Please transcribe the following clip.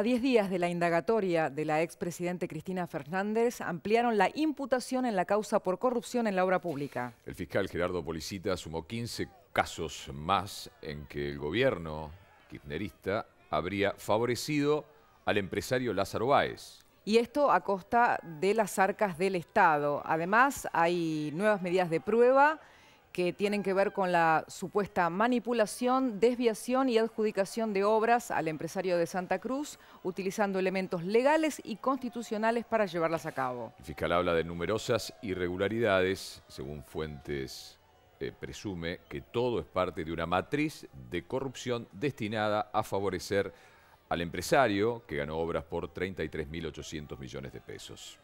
A diez días de la indagatoria de la expresidente Cristina Fernández, ampliaron la imputación en la causa por corrupción en la obra pública. El fiscal Gerardo Policita sumó 15 casos más en que el gobierno kirchnerista habría favorecido al empresario Lázaro Báez. Y esto a costa de las arcas del Estado. Además, hay nuevas medidas de prueba que tienen que ver con la supuesta manipulación, desviación y adjudicación de obras al empresario de Santa Cruz, utilizando elementos legales y constitucionales para llevarlas a cabo. El fiscal habla de numerosas irregularidades, según fuentes eh, presume que todo es parte de una matriz de corrupción destinada a favorecer al empresario que ganó obras por 33.800 millones de pesos.